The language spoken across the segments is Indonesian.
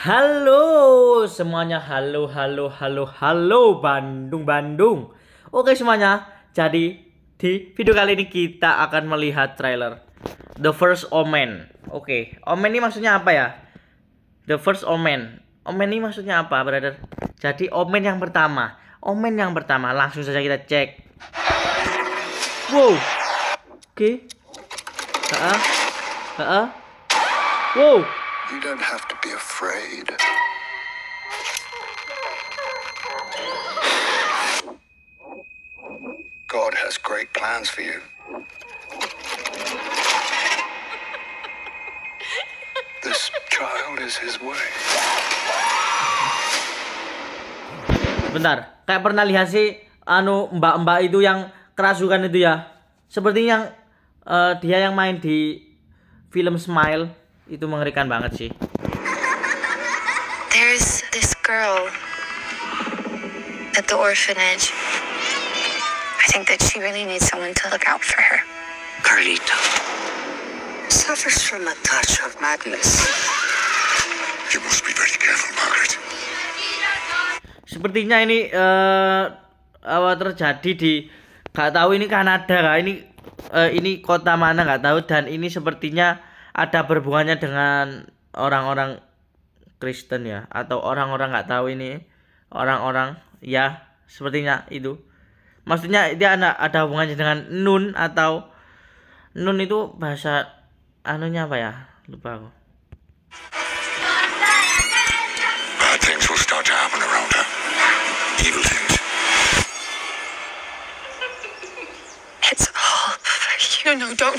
Halo semuanya, halo, halo, halo, halo Bandung, Bandung. Oke semuanya, jadi di video kali ini kita akan melihat trailer The First Omen. Oke, Omen ini maksudnya apa ya? The First Omen. Omen ini maksudnya apa, brother? Jadi Omen yang pertama. Omen yang pertama, langsung saja kita cek. Wow. Oke. Heeh. Heeh. Wow. You don't have to be afraid. God has great plans for you. This child is his way. Bentar, kayak pernah lihat sih anu mbak-mbak itu yang kerasukan itu ya. Seperti yang uh, dia yang main di film Smile. itu mengerikan banget sih there's this girl at the orphanage I think that she really needs someone to look out for her Carlito suffers from a touch of madness you must be very careful Margaret sepertinya ini uh, uh, terjadi di nggak tahu ini Kanada nggak ini uh, ini kota mana nggak tahu dan ini sepertinya ada berhubungannya dengan orang-orang Kristen ya atau orang-orang nggak tahu ini orang-orang ya sepertinya itu maksudnya dia ada ada hubungannya dengan nun atau nun itu bahasa anunya apa ya lupa aku You know, don't.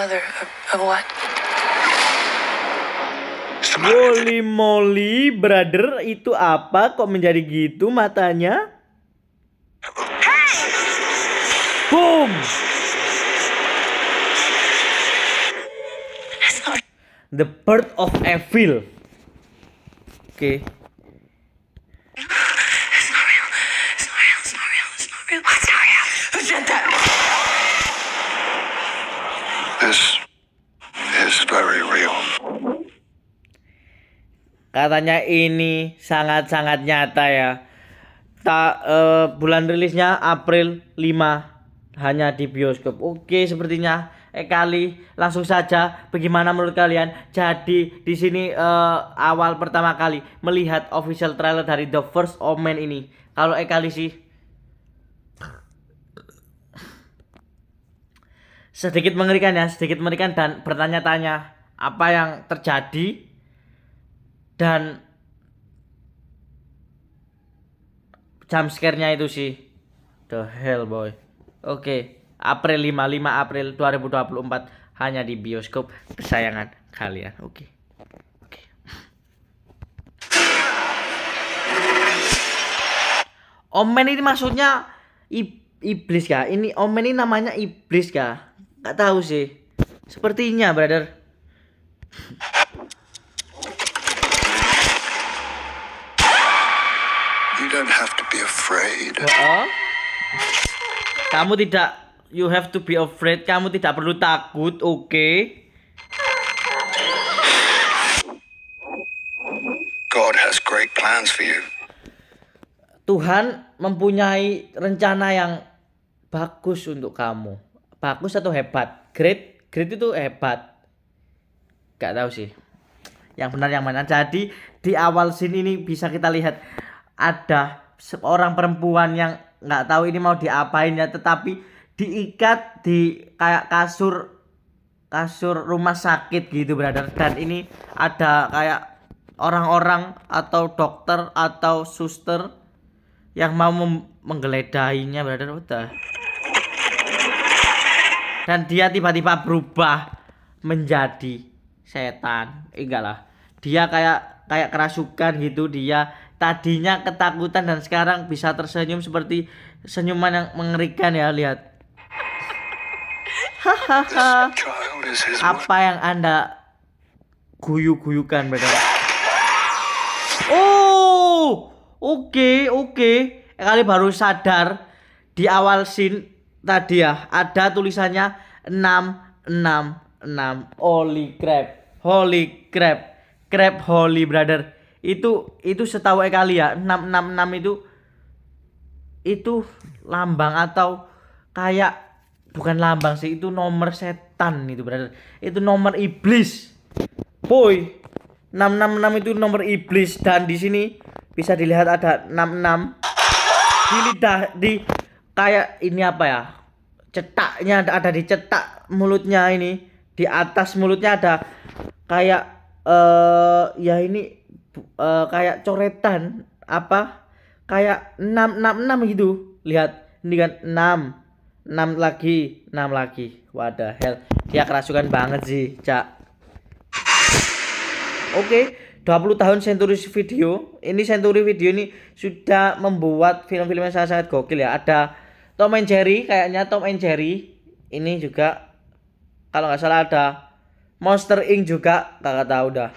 mother of, of what? Moli Moli, brother, itu apa kok menjadi gitu matanya? Boom! The Birth of Evil. Oke. Okay. Katanya ini sangat-sangat nyata ya. Ta, uh, bulan rilisnya April 5 hanya di bioskop. Oke, sepertinya eh kali langsung saja bagaimana menurut kalian? Jadi di sini uh, awal pertama kali melihat official trailer dari The First Omen ini. Kalau eh kali sih sedikit mengerikan ya, sedikit mengerikan dan bertanya-tanya apa yang terjadi dan jam nya itu sih the hell boy oke okay. April 5 5 April 2024 hanya di bioskop kesayangan kalian oke Omen ini maksudnya iblis kah? Ini Omen ini namanya iblis kah? Gak tahu sih. Sepertinya, brother. don't have to be afraid. Oh. Kamu tidak you have to be afraid. Kamu tidak perlu takut, oke? Okay? God has great plans for you. Tuhan mempunyai rencana yang bagus untuk kamu. Bagus atau hebat? Great, great itu hebat. Gak tahu sih. Yang benar yang mana. Jadi di awal sini ini bisa kita lihat ada seorang perempuan yang nggak tahu ini mau diapain ya tetapi diikat di kayak kasur kasur rumah sakit gitu brother dan ini ada kayak orang-orang atau dokter atau suster yang mau menggeledahinya brother udah dan dia tiba-tiba berubah menjadi setan enggak lah dia kayak kayak kerasukan gitu dia tadinya ketakutan dan sekarang bisa tersenyum seperti senyuman yang mengerikan ya lihat hahaha apa yang anda guyu-guyukan mereka oh oke okay, oke okay. kali baru sadar di awal scene tadi ya ada tulisannya 666 holy crap holy crap crap holy brother itu itu setahu kali ya 666 itu itu lambang atau kayak bukan lambang sih itu nomor setan itu berarti itu nomor iblis boy 666 itu nomor iblis dan di sini bisa dilihat ada 66 di lidah di kayak ini apa ya cetaknya ada, ada di cetak mulutnya ini di atas mulutnya ada kayak eh uh, ya ini uh, kayak coretan apa kayak enam gitu. Lihat, ini kan 6. 6 lagi, 6 lagi. Wadah hell. Dia kerasukan banget sih, Cak. Oke, okay, 20 tahun Century Video. Ini Century Video ini sudah membuat film-film yang sangat-sangat gokil ya. Ada Tom and Jerry, kayaknya Tom and Jerry. Ini juga kalau nggak salah ada Monster Inc juga, kakak tahu dah.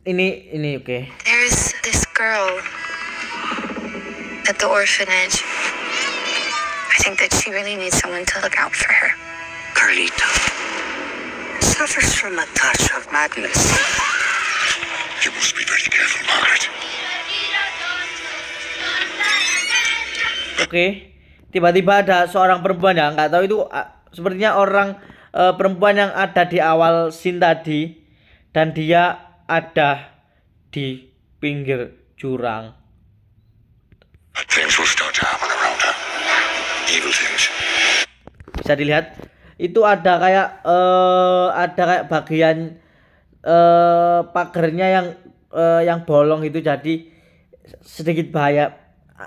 ini ini oke okay. there's this girl at the orphanage I think that she really needs someone to look out for her Carlita suffers from a touch of madness you must be very careful Margaret oke okay. tiba-tiba ada seorang perempuan ya nggak tahu itu uh, sepertinya orang uh, perempuan yang ada di awal scene tadi dan dia ada di pinggir jurang. Bisa dilihat itu ada kayak uh, ada kayak bagian uh, pagernya yang uh, yang bolong itu jadi sedikit bahaya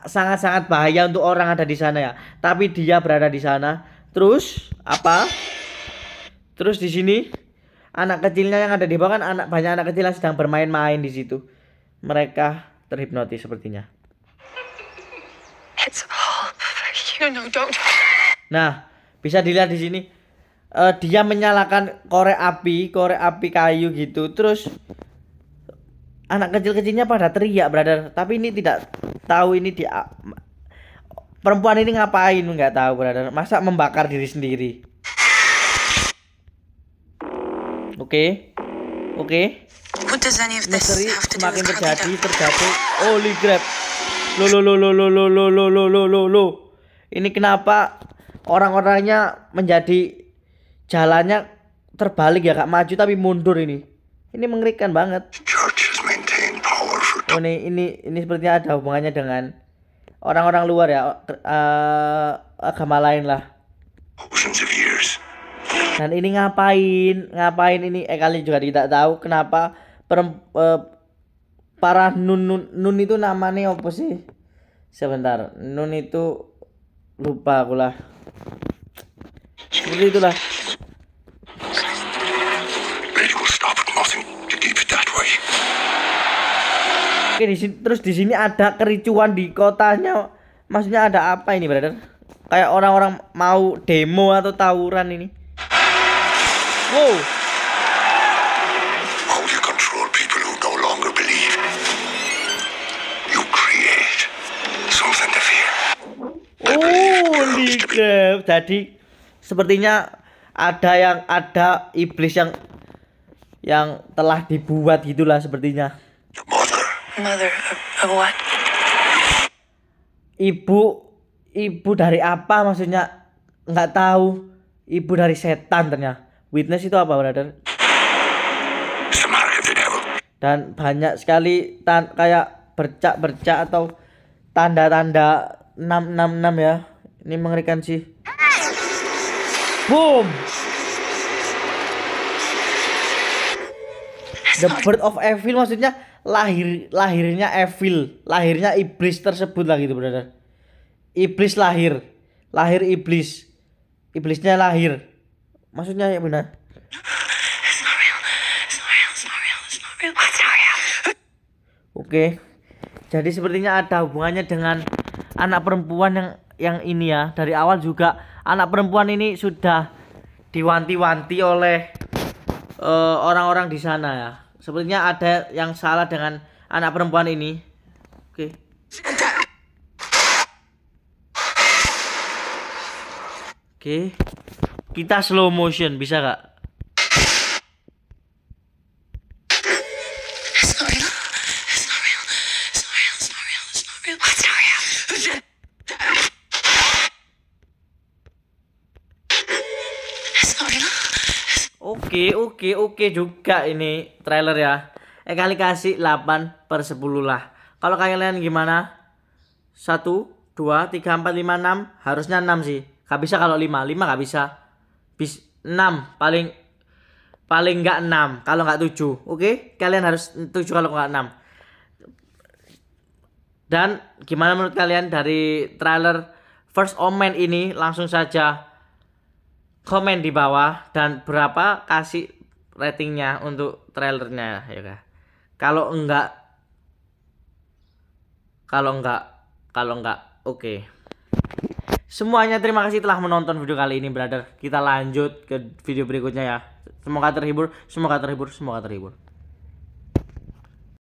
sangat-sangat bahaya untuk orang ada di sana ya. Tapi dia berada di sana. Terus apa? Terus di sini anak kecilnya yang ada di bawah kan anak banyak anak kecil yang sedang bermain-main di situ. Mereka terhipnotis sepertinya. Nah, bisa dilihat di sini uh, dia menyalakan korek api, korek api kayu gitu. Terus anak kecil-kecilnya pada teriak, brother. Tapi ini tidak tahu ini dia perempuan ini ngapain nggak tahu, brother. Masa membakar diri sendiri. Oke. Oke. Misteri semakin terjadi terjadi. Holy grab. Lo lo lo lo lo lo lo lo lo lo lo lo. Ini kenapa orang-orangnya menjadi jalannya terbalik ya kak maju tapi mundur ini. Ini mengerikan banget. Oh, ini ini ini sepertinya ada hubungannya dengan orang-orang luar ya uh, agama lain lah dan ini ngapain ngapain ini eh kalian juga tidak tahu kenapa perem, eh, para nun, nun nun itu namanya apa sih sebentar nun itu lupa aku lah seperti itulah Oke, di sini, terus di sini ada kericuan di kotanya. Maksudnya ada apa ini, brother? Kayak orang-orang mau demo atau tawuran ini. Wow. How you control people who no longer believe? You create something to fear. Oh, Jadi sepertinya ada yang ada iblis yang yang telah dibuat gitulah sepertinya. Mother. Mother of, what? Ibu ibu dari apa maksudnya? Nggak tahu. Ibu dari setan ternyata. Witness itu apa, brother? Dan banyak sekali tan kayak bercak-bercak atau tanda-tanda 666 ya. Ini mengerikan sih. Boom. The birth of evil maksudnya lahir lahirnya evil, lahirnya iblis tersebut lah gitu, brother. Iblis lahir, lahir iblis. Iblisnya lahir maksudnya ya benar. Oke, jadi sepertinya ada hubungannya dengan anak perempuan yang yang ini ya. Dari awal juga anak perempuan ini sudah diwanti-wanti oleh orang eh, orang-orang di sana ya. Sepertinya ada yang salah dengan anak perempuan ini. Oke. Oke. Kita slow motion bisa gak? Oke, oke, oke juga ini trailer ya. Eh kali kasih 8 per 10 lah. Kalau kalian gimana? 1, 2, 3, 4, 5, 6. Harusnya 6 sih. Gak bisa kalau 5. 5 gak bisa bis 6 paling paling enggak 6 kalau enggak 7 oke okay? kalian harus 7 kalau enggak 6 dan gimana menurut kalian dari trailer First Omen ini langsung saja komen di bawah dan berapa kasih ratingnya untuk trailernya ya kan? kalau enggak kalau enggak kalau enggak oke okay semuanya terima kasih telah menonton video kali ini brother kita lanjut ke video berikutnya ya semoga terhibur semoga terhibur semoga terhibur